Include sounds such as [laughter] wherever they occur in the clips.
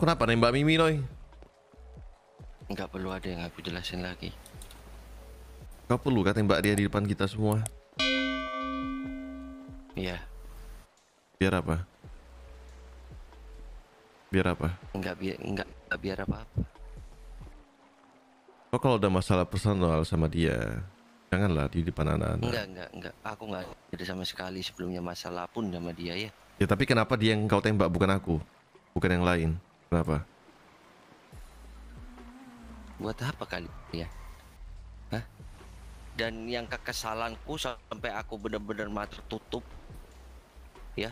kenapa nembak Mimi Noy? Enggak perlu ada yang aku jelasin lagi. Kau perlu kan tembak dia di depan kita semua? Iya. Biar apa? Biar apa? Enggak biar enggak, enggak biar apa-apa. Kok oh, kalau ada masalah personal sama dia, janganlah di depan anak-anak. Enggak, enggak, enggak. Aku enggak ada sama sekali sebelumnya masalah pun sama dia ya. Ya tapi kenapa dia yang kau tembak bukan aku? Bukan yang lain? Kenapa? Buat apa kali ya? Hah? Dan yang kekesalanku sampai aku benar-benar mata tutup ya.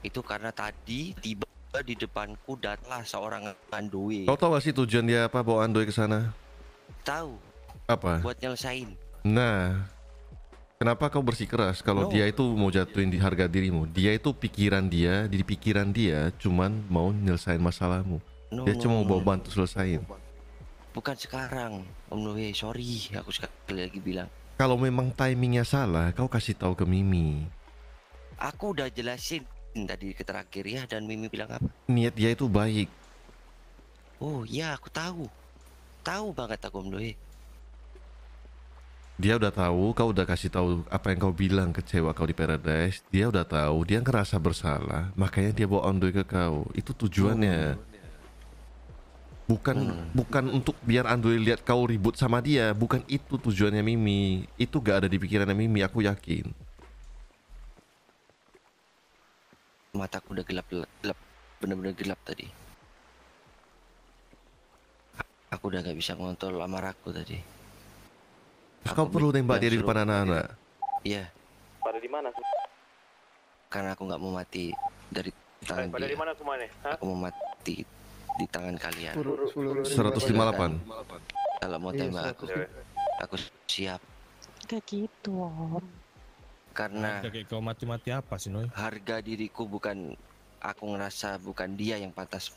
Itu karena tadi tiba di depanku datanglah seorang andoi. Kau tahu gak sih tujuan dia apa bawa andoi ke sana? Tahu. Apa? Buat nyelesain. Nah, Kenapa kau bersikeras kalau no. dia itu mau jatuhin di harga dirimu? Dia itu pikiran dia, di pikiran dia cuman mau nyelesain masalahmu. No, dia no, cuma no, mau bawa bantu selesain. Bukan sekarang, Om Noe. Sorry, aku sekali lagi bilang. Kalau memang timingnya salah, kau kasih tahu ke Mimi. Aku udah jelasin tadi ke terakhir ya dan Mimi bilang apa? Niat dia itu baik. Oh iya, aku tahu. Tahu banget aku Om Noe dia udah tahu kau udah kasih tahu apa yang kau bilang kecewa kau di paradise dia udah tahu dia ngerasa bersalah makanya dia bawa Andre ke kau itu tujuannya bukan hmm. bukan untuk biar Andoy lihat kau ribut sama dia bukan itu tujuannya Mimi itu gak ada di pikirannya Mimi aku yakin mataku udah gelap gelap bener-bener gelap tadi aku udah gak bisa ngontrol amarahku tadi Terus kamu perlu nembak dia di depan anak-anak? Iya. Pada di mana? Karena aku nggak mau mati dari tangan Pada dia. di mana aku Aku mau mati di tangan kalian. 158. Kalau mau iya, tembak aku, aku siap. Gak gitu, Om. Karena kau mati-mati apa sih, Noy? Harga diriku bukan aku ngerasa bukan dia yang pantas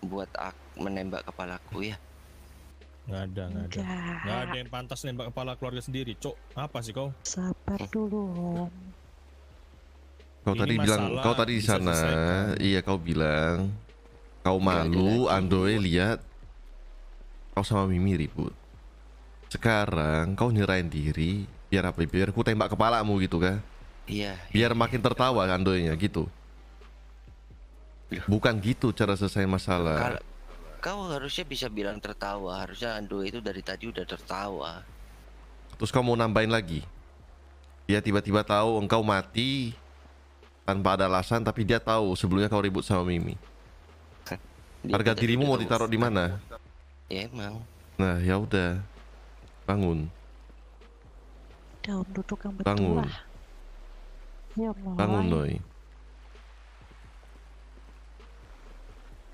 buat aku menembak kepalaku ya. Nggak ada, nggak ada. Nggak ada yang pantas nembak kepala keluarga sendiri. Cok, apa sih kau? Sabar dulu. Kau Ini tadi bilang, kau tadi di sana. Iya, kau bilang kau iya, iya, malu, iya, Andoe lihat kau sama Mimi ribut. Sekarang kau nyerahin diri, biar apa? Biar ku tembak kepalamu gitu kan Iya. Biar iya, makin iya, tertawa Andoe-nya gitu. Bukan gitu cara selesai masalah. Kalo kau harusnya bisa bilang tertawa. Harusnya Ando itu dari tadi udah tertawa. Terus kau mau nambahin lagi? Dia tiba-tiba tahu engkau mati tanpa ada alasan, tapi dia tahu sebelumnya kau ribut sama Mimi. [laughs] Harga dirimu gitu mau ditaruh di mana? Ya emang. Nah, ya udah. Bangun. Daun duduk yang betul ya Bangun. Lah. Bangun, Noi.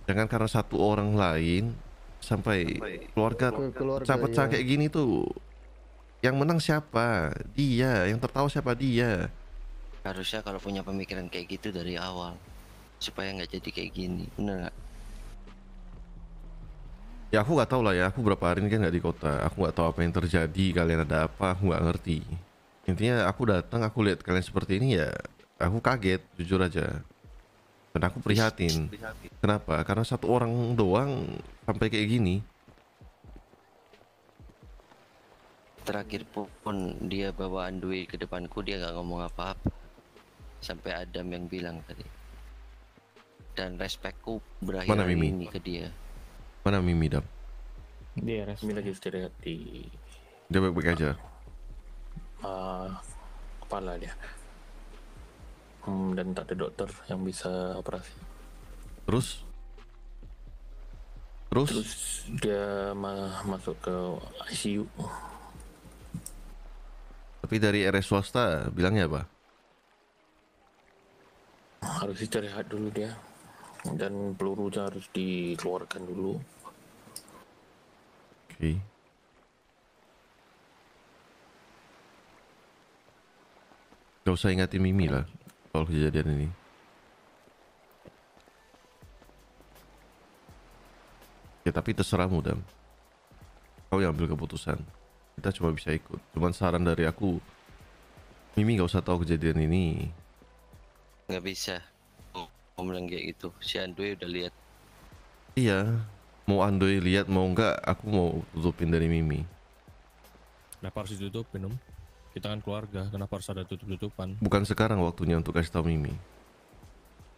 jangan karena satu orang lain sampai, keluarga, keluarga sampai ya. kayak gini tuh yang menang siapa dia yang tertawa siapa dia harusnya kalau punya pemikiran kayak gitu dari awal supaya nggak jadi kayak gini bener gak? ya aku nggak tahu lah ya aku berapa hari ini kan nggak di kota aku nggak tahu apa yang terjadi kalian ada apa aku nggak ngerti intinya aku datang aku lihat kalian seperti ini ya aku kaget jujur aja dan aku prihatin. Kenapa? Karena satu orang doang sampai kayak gini. Terakhir pun dia bawa Andui ke depanku, dia nggak ngomong apa-apa. Sampai Adam yang bilang tadi. Dan respekku berakhir Mana Mimi? ini ke dia. Mana Mimi, Dam? Dia resmi lagi istirahat di... Dia baik-baik aja? Uh, kepala dia hmm, dan tak ada dokter yang bisa operasi terus terus, terus dia ma masuk ke ICU tapi dari RS swasta bilangnya apa harus istirahat dulu dia dan peluru harus dikeluarkan dulu oke okay. Gak usah ingatin Mimi lah kalau kejadian ini ya tapi terserahmu dam. kau yang ambil keputusan kita cuma bisa ikut cuman saran dari aku Mimi nggak usah tahu kejadian ini nggak bisa om bilang kayak itu. si Andoy udah lihat iya mau Andoy lihat mau nggak aku mau tutupin dari Mimi kenapa harus ditutupin om kita kan keluarga kenapa harus ada tutup tutupan bukan sekarang waktunya untuk kasih tahu Mimi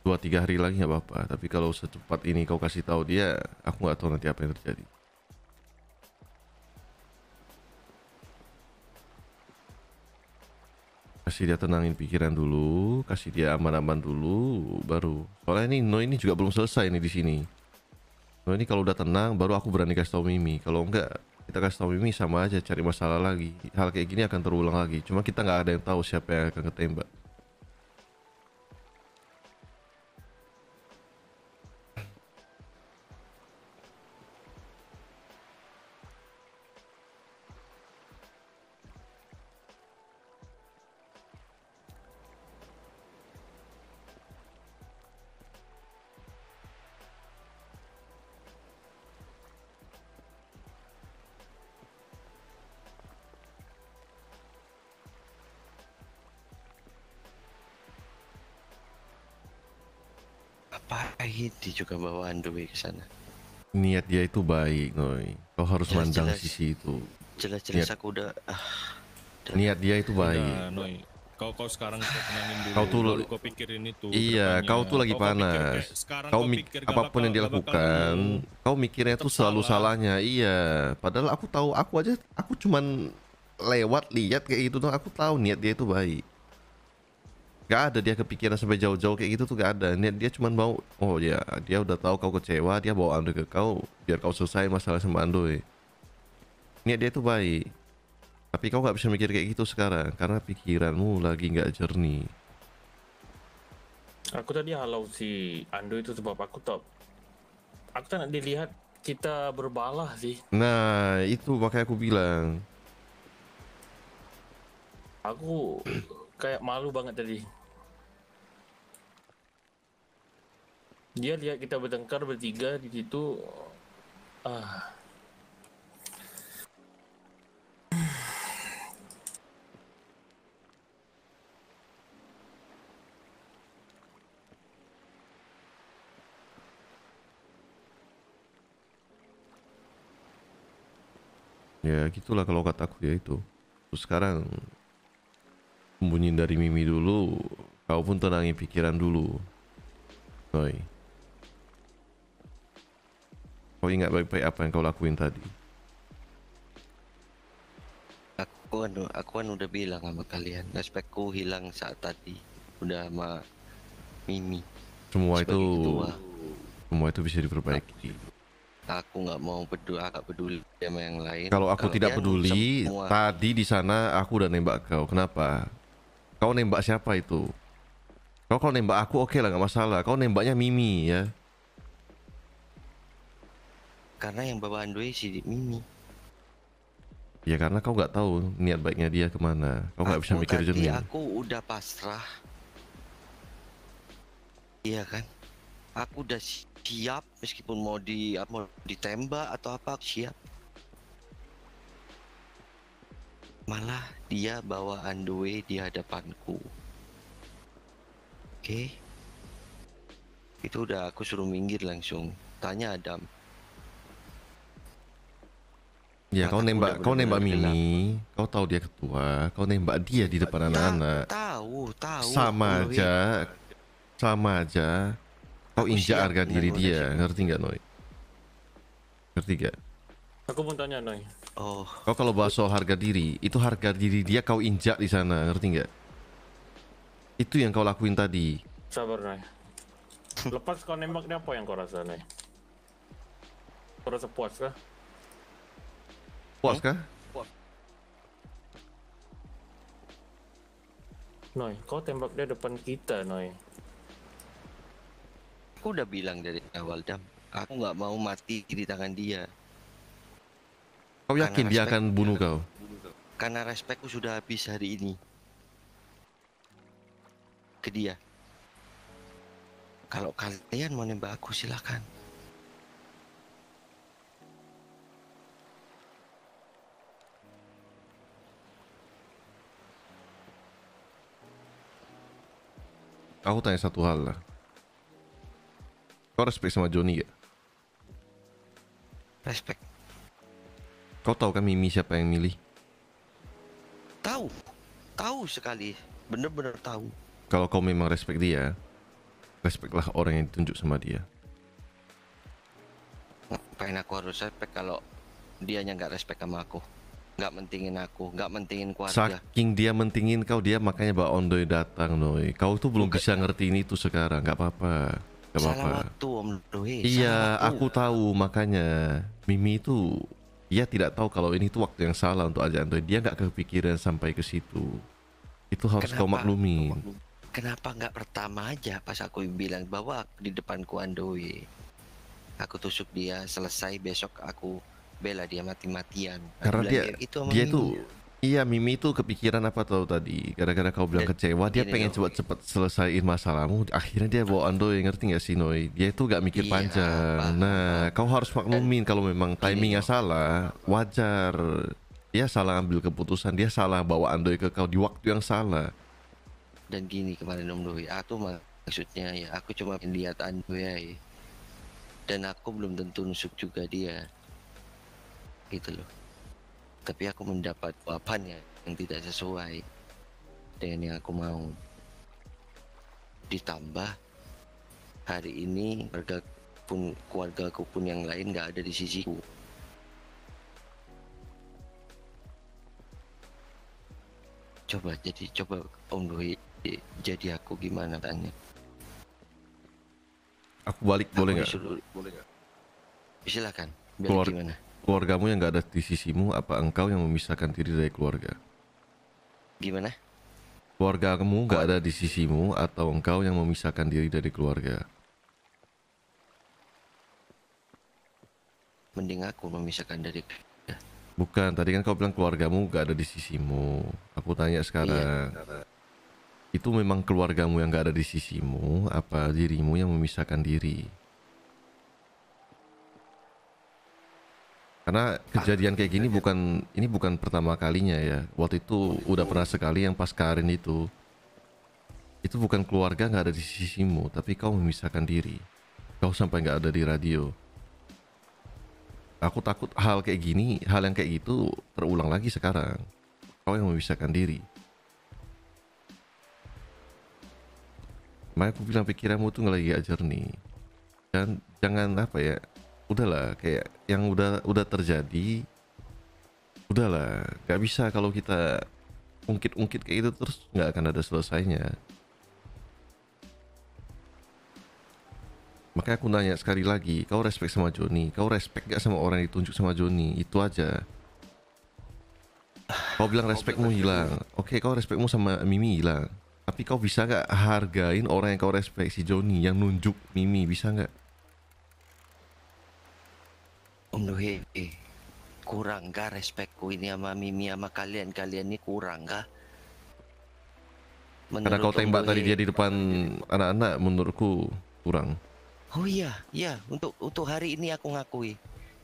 dua tiga hari lagi nggak apa-apa tapi kalau secepat ini kau kasih tahu dia aku nggak tahu nanti apa yang terjadi kasih dia tenangin pikiran dulu, kasih dia aman-aman dulu, baru. Soalnya ini No ini juga belum selesai nih di sini. No ini kalau udah tenang, baru aku berani kasih tahu Mimi. Kalau enggak, kita kasih tahu Mimi sama aja cari masalah lagi hal kayak gini akan terulang lagi cuma kita nggak ada yang tahu siapa yang akan ketembak Hidi juga bawa duit ke sana. Niat dia itu baik, Noi. Kau harus jelas, mandang jelas, sisi itu. Jelas-jelas aku udah ah, Niat dia itu baik. Udah, Noi. Kau kau sekarang kau tenangin dulu. Kau tuh kau pikirin itu. Iya, kedepannya. kau tuh lagi kau panas. Kau, kau mikir apapun yang dilakukan, kau mikirnya tuh selalu salah. salahnya. Iya, padahal aku tahu aku aja aku cuman lewat lihat kayak gitu tuh aku tahu niat dia itu baik. Gak ada dia kepikiran sampai jauh-jauh kayak gitu tuh gak ada dia, dia cuma mau oh ya dia udah tahu kau kecewa dia bawa Andre ke kau biar kau selesai masalah sama Andre niat dia tuh baik tapi kau gak bisa mikir kayak gitu sekarang karena pikiranmu lagi gak jernih aku tadi halau si Andre itu sebab aku top. aku tak nak dilihat kita berbalah sih nah itu makanya aku bilang aku kayak malu banget tadi dia lihat kita bertengkar bertiga di situ ah ya gitulah kalau kata aku ya itu terus sekarang sembunyi dari mimi dulu kau pun tenangin pikiran dulu oi. Kau oh, ingat baik-baik apa yang kau lakuin tadi. Aku kan, aku kan udah bilang sama kalian, respekku hilang saat tadi. Udah sama Mimi. Semua itu, ketua. semua itu bisa diperbaiki. Aku nggak mau peduli, agak peduli sama yang lain. Kalau aku Kalau tidak peduli, semua. tadi di sana aku udah nembak kau. Kenapa? Kau nembak siapa itu? Kau kalau nembak aku oke okay lah nggak masalah. Kau nembaknya Mimi ya. Karena yang bawa Android si Mini. Ya karena kau nggak tahu niat baiknya dia kemana. Kau nggak bisa mikir jernih. Aku udah pasrah. Iya kan? Aku udah siap meskipun mau di mau ditembak atau apa siap. Malah dia bawa Android di hadapanku. Oke. Okay. Itu udah aku suruh minggir langsung. Tanya Adam. Ya kau nembak, kau nembak Mimi, kau tahu dia ketua, kau nembak dia di depan ya, anak-anak. Ya, tahu, tahu. Sama Noi. Ya. aja, sama aja. Kau aku injak harga diri dia, siap. ngerti nggak Noi? Ngerti nggak? Aku mau tanya Noi. Oh. Kau kalau bahas soal harga diri, itu harga diri dia kau injak di sana, ngerti nggak? Itu yang kau lakuin tadi. Sabar Noi. Lepas kau nembak dia apa yang kau rasa Noi? Kau rasa puas kah? Płaska? Noi, kau tembak dia depan kita, Noi. Aku udah bilang dari awal, Jam. Aku nggak mau mati di tangan dia. Kau yakin Karena dia akan bunuh kau? Karena respekku sudah habis hari ini. Ke dia. Kalau kalian mau nembak aku, silakan. aku tanya satu hal lah. Kau respect sama Joni ya? Respect. Kau tahu kan Mimi siapa yang milih? Tahu, tahu sekali, bener-bener tahu. Kalau kau memang respect dia, respectlah orang yang ditunjuk sama dia. Ngapain aku harus respect kalau dianya nggak respect sama aku? nggak mentingin aku, nggak mentingin keluarga. Saking dia mentingin kau, dia makanya Mbak Ondoy datang, Noi. Kau tuh belum bisa ngerti ini tuh sekarang, nggak apa-apa. Gak apa-apa. waktu, Om Doi. Iya, aku tahu makanya Mimi itu dia tidak tahu kalau ini tuh waktu yang salah untuk ajak Ondoy. Dia nggak kepikiran sampai ke situ. Itu harus kau maklumi. Kenapa nggak pertama aja pas aku bilang bahwa di depanku Andoi. Aku tusuk dia, selesai besok aku bela dia mati-matian karena dia, dia ya, itu dia Mimi. tuh iya Mimi tuh kepikiran apa tau tadi gara-gara kau bilang Dan, kecewa dia pengen cepat-cepat selesaiin masalahmu akhirnya dia bawa Ando yang ngerti nggak sih Noi dia tuh gak mikir iya, panjang apa, nah kau harus maklumin kalau memang timingnya ini, salah wajar dia salah ambil keputusan dia salah bawa Ando ke kau di waktu yang salah dan gini kemarin Om Doi aku maksudnya ya aku cuma lihat Ando ya, ya. dan aku belum tentu nusuk juga dia gitu loh tapi aku mendapat jawaban yang tidak sesuai dengan yang aku mau ditambah hari ini keluarga pun keluarga pun yang lain nggak ada di sisiku coba jadi coba Om Dwi jadi aku gimana tanya aku balik aku boleh nggak boleh nggak silakan Keluar. gimana keluargamu yang gak ada di sisimu, apa engkau yang memisahkan diri dari keluarga? Gimana? Keluarga kamu gak ada di sisimu, atau engkau yang memisahkan diri dari keluarga? Mending aku memisahkan dari keluarga. Bukan, tadi kan kau bilang keluargamu gak ada di sisimu. Aku tanya sekarang. Iya. Itu memang keluargamu yang gak ada di sisimu, apa dirimu yang memisahkan diri? Karena kejadian kayak gini bukan ini bukan pertama kalinya ya. Waktu itu udah pernah sekali yang pas Karin itu. Itu bukan keluarga nggak ada di sisimu, tapi kau memisahkan diri. Kau sampai nggak ada di radio. Aku takut hal kayak gini, hal yang kayak gitu terulang lagi sekarang. Kau yang memisahkan diri. Makanya aku bilang pikiranmu tuh nggak lagi ajar nih. Dan jangan apa ya, udahlah kayak yang udah udah terjadi udahlah nggak bisa kalau kita ungkit-ungkit kayak itu terus nggak akan ada selesainya makanya aku nanya sekali lagi kau respect sama Joni kau respect gak sama orang yang ditunjuk sama Joni itu aja kau bilang respectmu hilang oke okay, kau respectmu sama Mimi hilang tapi kau bisa gak hargain orang yang kau respect si Joni yang nunjuk Mimi bisa nggak Om Duhe, eh, eh kurang kah respekku ini sama Mimi sama kalian? Kalian ini kurang kah? Menurut Karena kau tembak tadi eh, dia di depan anak-anak menurutku kurang. Oh iya, iya untuk untuk hari ini aku ngakui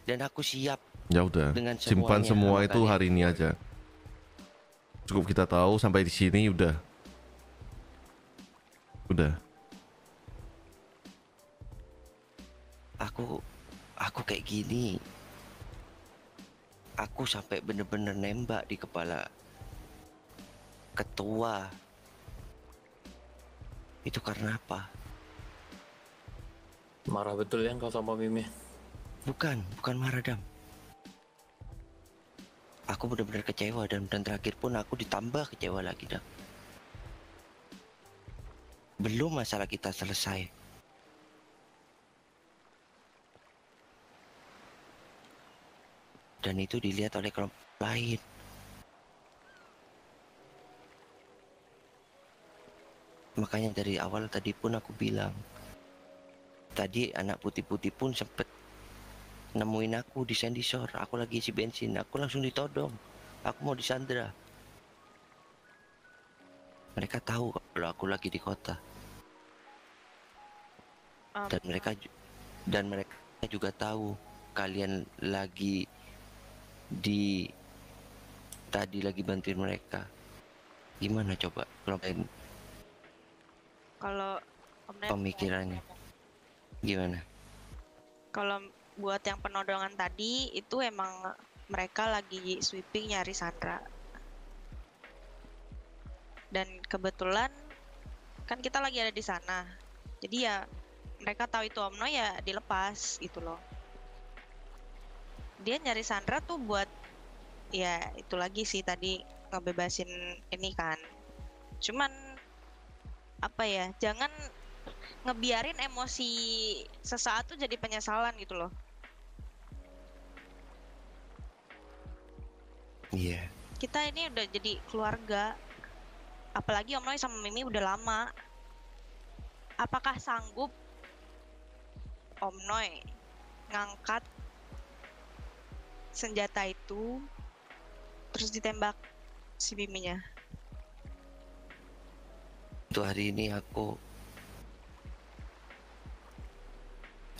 dan aku siap. Ya udah, dengan simpan semua itu kalian. hari ini aja. Cukup kita tahu sampai di sini udah. Udah. Aku aku kayak gini aku sampai bener-bener nembak di kepala ketua itu karena apa marah betul yang kau sama Mimi bukan bukan marah dam aku benar-benar kecewa dan dan terakhir pun aku ditambah kecewa lagi dam belum masalah kita selesai dan itu dilihat oleh kelompok lain. Makanya dari awal tadi pun aku bilang, tadi anak putih-putih pun sempet nemuin aku di Sandy Shore. Aku lagi isi bensin, aku langsung ditodong. Aku mau disandra. Mereka tahu kalau aku lagi di kota. Dan mereka dan mereka juga tahu kalian lagi di tadi lagi bantuin mereka gimana coba kalau kalau pemikirannya gimana kalau buat yang penodongan tadi itu emang mereka lagi sweeping nyari Sandra dan kebetulan kan kita lagi ada di sana jadi ya mereka tahu itu Omno ya dilepas gitu loh dia nyari Sandra tuh buat ya itu lagi sih tadi ngebebasin ini kan cuman apa ya jangan ngebiarin emosi sesaat tuh jadi penyesalan gitu loh iya yeah. kita ini udah jadi keluarga apalagi Om Roy sama Mimi udah lama apakah sanggup Om Noy ngangkat senjata itu terus ditembak si biminya itu hari ini aku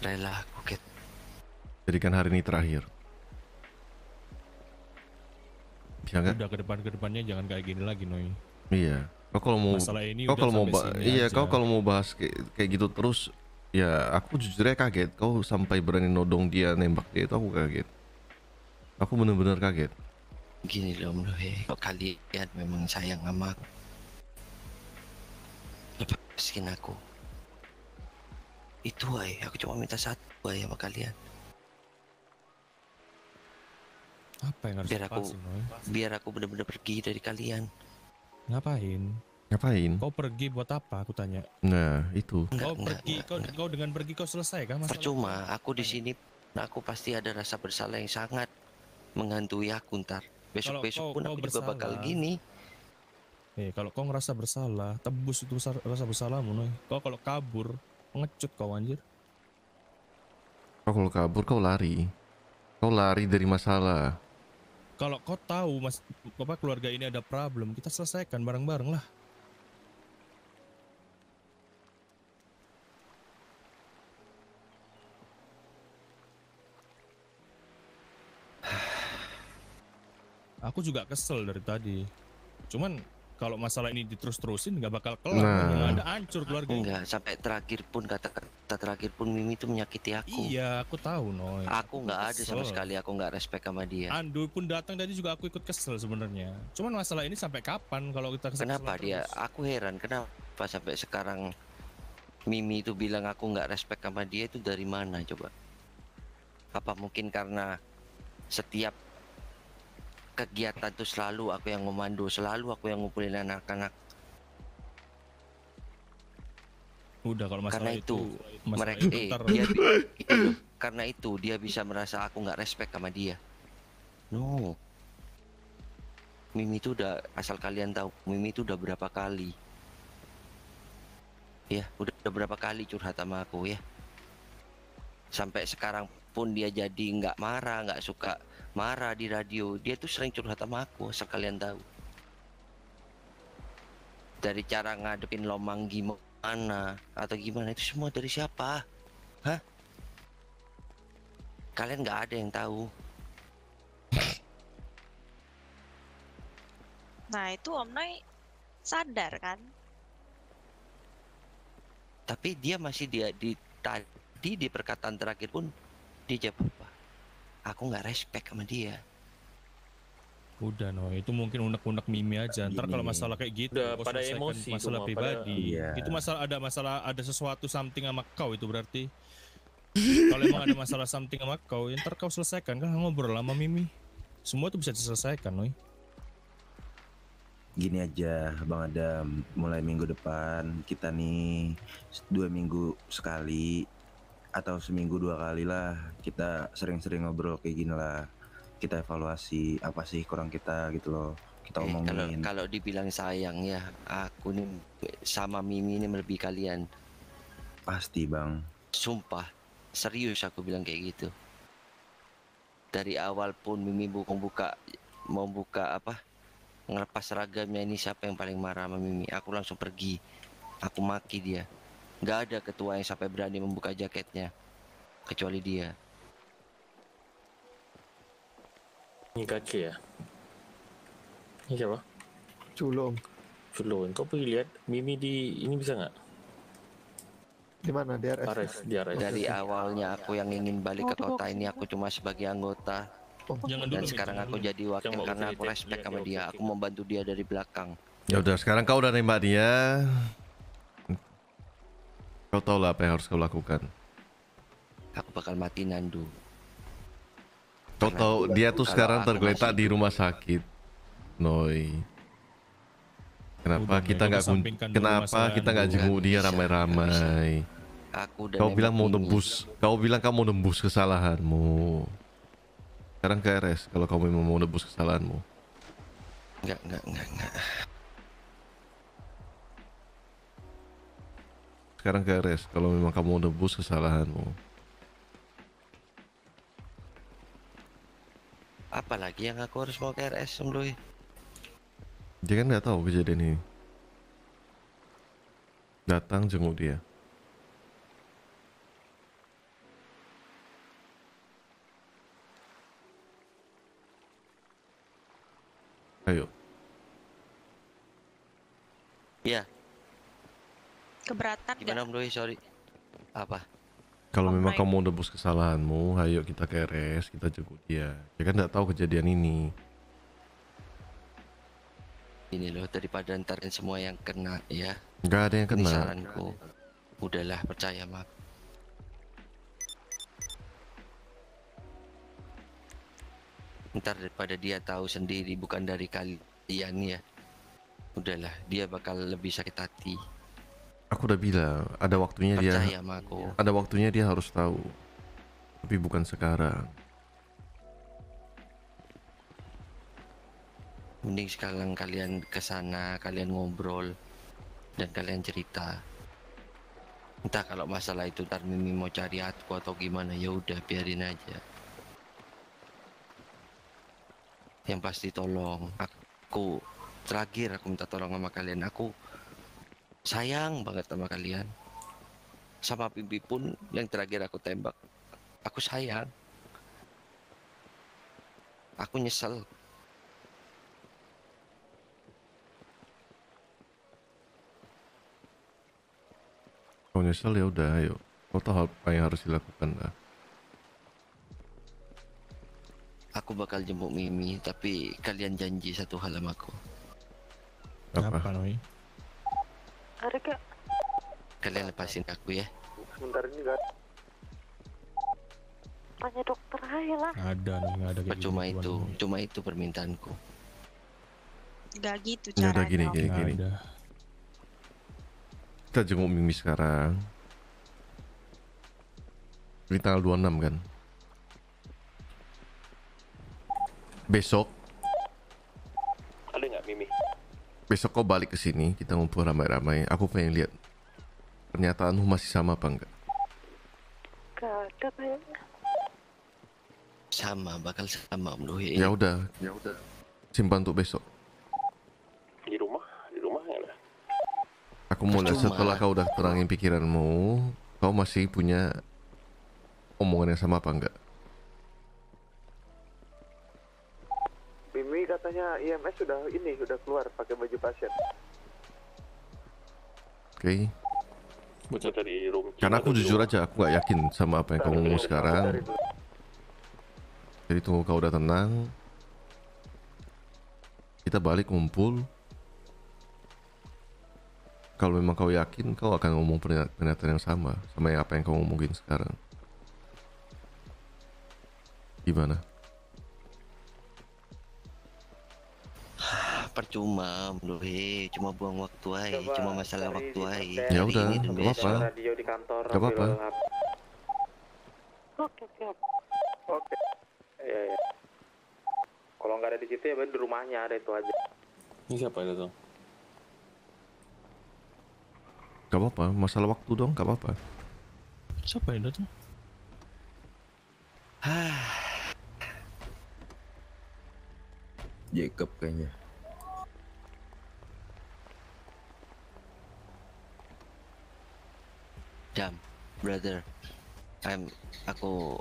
rela aku get jadikan hari ini terakhir Jangan. Ya nggak udah ke depan ke depannya jangan kayak gini lagi Noi iya kau kalau mau masalah ini kau kalau mau iya kau kalau mau bahas kayak, kayak gitu terus ya aku jujur aja kaget kau sampai berani nodong dia nembak dia itu aku kaget Aku benar-benar kaget. Gini loh Om kalau kalian memang sayang sama aku, lepaskan aku. Itu ay, aku cuma minta satu ay sama kalian. Apa yang harus biar aku, lepasin, biar aku benar-benar pergi dari kalian. Ngapain? Ngapain? Kau pergi buat apa? Aku tanya. Nah, itu. Enggak, kau enggak, pergi, enggak, kau, enggak. kau dengan pergi kau selesai kan Percuma, aku di sini, aku pasti ada rasa bersalah yang sangat menghantui aku ntar besok-besok pun kau, aku bersalah. juga bakal gini eh kalau kau ngerasa bersalah tebus itu rasa bersalahmu noy kau kalau kabur ngecut kau anjir kau kalau kabur kau lari kau lari dari masalah kalau kau tahu mas apa keluarga ini ada problem kita selesaikan bareng-bareng lah juga kesel dari tadi. Cuman kalau masalah ini diterus-terusin nggak bakal kelar. Nah. ada hancur keluarga. Enggak, sampai terakhir pun kata-kata terakhir pun Mimi itu menyakiti aku. Iya, aku tahu, Noy. Aku nggak ada sama sekali, aku nggak respect sama dia. Andu pun datang tadi juga aku ikut kesel sebenarnya. Cuman masalah ini sampai kapan kalau kita kesel Kenapa terus? dia? Aku heran kenapa sampai sekarang Mimi itu bilang aku nggak respect sama dia itu dari mana coba? Apa mungkin karena setiap kegiatan tuh selalu aku yang memandu selalu aku yang ngumpulin anak-anak udah kalau masalah karena itu, itu masalah mereka itu, eh, dia, itu, iya, karena itu dia bisa merasa aku nggak respect sama dia no Mimi itu udah asal kalian tahu Mimi itu udah berapa kali ya udah, udah berapa kali curhat sama aku ya sampai sekarang pun dia jadi nggak marah nggak suka marah di radio dia tuh sering curhat sama aku asal kalian tahu dari cara ngadepin lomang gimana atau gimana itu semua dari siapa hah kalian nggak ada yang tahu nah itu Om Noi sadar kan tapi dia masih dia di tadi di perkataan terakhir pun dia jawab apa aku nggak respect sama dia Udah no, itu mungkin unek-unek mimi aja. Ntar kalau masalah kayak gitu, udah pada emosi masalah itu pribadi. Pada... Iya. yeah. Itu masalah ada masalah ada sesuatu something sama kau itu berarti. [laughs] kalau emang ada masalah something sama kau, ya ntar kau selesaikan kan ngobrol sama mimi. Semua itu bisa diselesaikan, Noi. Gini aja, Bang Adam. Mulai minggu depan kita nih dua minggu sekali atau seminggu dua kali lah kita sering-sering ngobrol kayak gini lah kita evaluasi apa sih kurang kita gitu loh kita eh, omongin kalau, kalau dibilang sayang ya aku nih sama Mimi ini lebih kalian pasti bang sumpah serius aku bilang kayak gitu dari awal pun Mimi bukan buka mau buka apa ngelepas ragamnya ini siapa yang paling marah sama Mimi aku langsung pergi aku maki dia Gak ada ketua yang sampai berani membuka jaketnya, kecuali dia. Ini kaki ya? Ini siapa? Culong Culong, Kau pergi lihat Mimi di ini bisa nggak? Di mana? Di RS. RS, di RS. Dari awalnya aku yang ingin balik ke kota ini aku cuma sebagai anggota. Oh. Jangan Dan dulu, sekarang aku dulu. jadi wakil Jangan karena aku respect sama dia. Aku membantu dia dari belakang. Ya udah, sekarang kau udah nembak dia. Kau tahu lah apa yang harus kau lakukan. Aku bakal mati Nandu. Kau tahu dia tuh sekarang tergeletak di rumah sakit. Noi. Kenapa Udah, kita nggak kenapa kita nggak jenguk dia ramai-ramai? Aku udah kau bilang mau nembus, kau bilang kamu mau nembus kesalahanmu. Sekarang ke RS kalau kamu memang mau nembus kesalahanmu. Enggak, enggak, enggak, enggak. sekarang rest kalau memang kamu mau nebus kesalahanmu apalagi yang aku harus mau ke sembuh sebelumnya dia kan nggak tahu kejadian ini datang jenguk dia ayo iya Keberatan Gimana Om Doi, sorry. Apa? Kalau oh memang my. kamu udah bus kesalahanmu, ayo kita keres, kita jemput dia. Dia kan nggak tahu kejadian ini. Ini loh, daripada ntarin semua yang kena ya. Nggak ada yang kena. Ini saranku. Udahlah, percaya mak. Ntar daripada dia tahu sendiri, bukan dari kalian ya. Udahlah, dia bakal lebih sakit hati. Aku udah bilang, ada waktunya Percaya dia. Sama aku. Ada waktunya dia harus tahu. Tapi bukan sekarang. Mending sekarang kalian ke sana, kalian ngobrol dan kalian cerita. Entah kalau masalah itu ntar Mimi mau cari aku atau gimana ya udah biarin aja. Yang pasti tolong aku terakhir aku minta tolong sama kalian aku sayang banget sama kalian sama pipi pun yang terakhir aku tembak aku sayang aku nyesel Kau nyesel ya udah ayo kau tahu apa yang harus dilakukan lah aku bakal jemput Mimi tapi kalian janji satu hal sama aku apa, apa ada ya, Kalian lepasin aku ya. Sebentar ini gak. Tanya dokter aja lah. Ada nih, nggak ada. cuma itu, ini. cuma itu permintaanku. Gak gitu caranya. ada gini, gini, gini. Ada. Kita jenguk Mimi sekarang. Ini tanggal 26 kan? Besok besok kau balik ke sini kita ngumpul ramai-ramai aku pengen lihat pernyataanmu masih sama apa enggak gak ada kayaknya sama bakal sama Om Doi ya udah ya udah simpan untuk besok di rumah di rumah ya aku mau lihat setelah kau udah terangin pikiranmu kau masih punya omongan yang sama apa enggak IMS sudah ini sudah keluar pakai baju pasien. Oke. Okay. Bocah dari room. Karena aku jujur aja aku nggak yakin sama apa yang kamu ngomong sekarang. Jadi tunggu kau udah tenang. Kita balik kumpul. Kalau memang kau yakin, kau akan ngomong pernyataan yang sama sama yang apa yang kau ngomongin sekarang. Gimana? percuma menurut cuma buang waktu aja cuma masalah waktu aja ya udah nggak apa nggak apa apa oke oke ya ya kalau nggak ada di situ ya di rumahnya ada itu aja ini siapa itu tuh Gak apa-apa, masalah waktu dong, gak apa-apa. Siapa itu? tuh [sighs] Jacob kayaknya. Jam, brother, I'm aku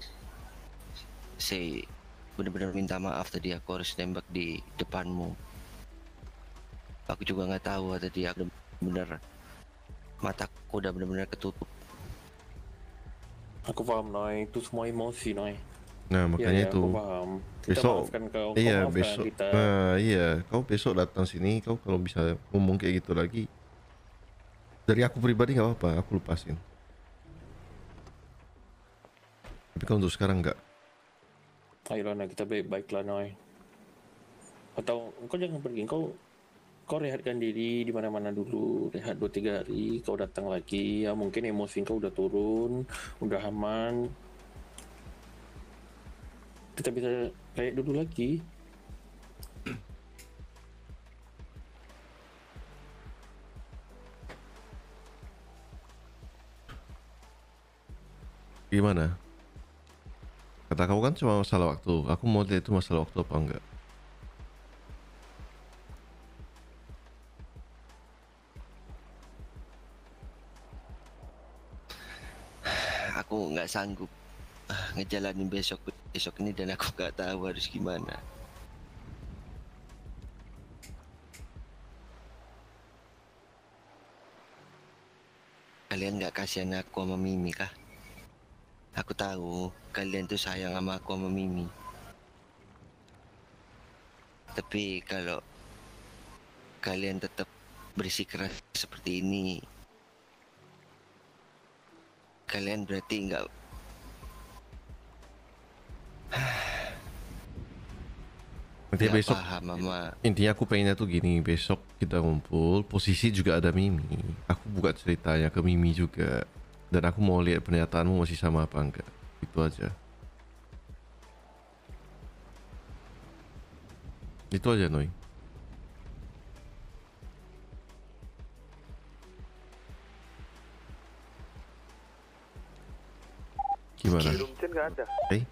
say bener-bener minta maaf tadi aku harus nembak di depanmu. Aku juga nggak tahu tadi aku bener mataku udah bener-bener ketutup. Aku paham Noy, itu semua emosi Noy. Nah makanya ya, ya, itu paham. Kita besok kau, iya kau besok kita. Nah, iya kau besok datang sini kau kalau bisa ngomong kayak gitu lagi dari aku pribadi nggak apa-apa aku lepasin. Tapi kalau untuk sekarang enggak. Ayolah nah kita baik-baiklah Noy. Atau kau jangan pergi, kau kau rehatkan diri di mana-mana dulu, rehat dua tiga hari, kau datang lagi. Ya mungkin emosi kau udah turun, udah aman. Kita bisa kayak dulu lagi. Gimana? kata kamu kan cuma masalah waktu aku mau lihat itu masalah waktu apa enggak aku nggak sanggup ah, ngejalanin besok besok ini dan aku nggak tahu harus gimana kalian nggak kasihan aku sama Mimi kah? Aku tahu kalian tuh sayang sama aku sama Mimi. Tapi kalau kalian tetap bersikeras seperti ini, kalian berarti nggak Nanti besok paham, mama. intinya aku pengennya tuh gini besok kita ngumpul posisi juga ada Mimi aku buka ceritanya ke Mimi juga dan aku mau lihat pernyataanmu masih sama apa enggak itu aja itu aja Noi gimana? Di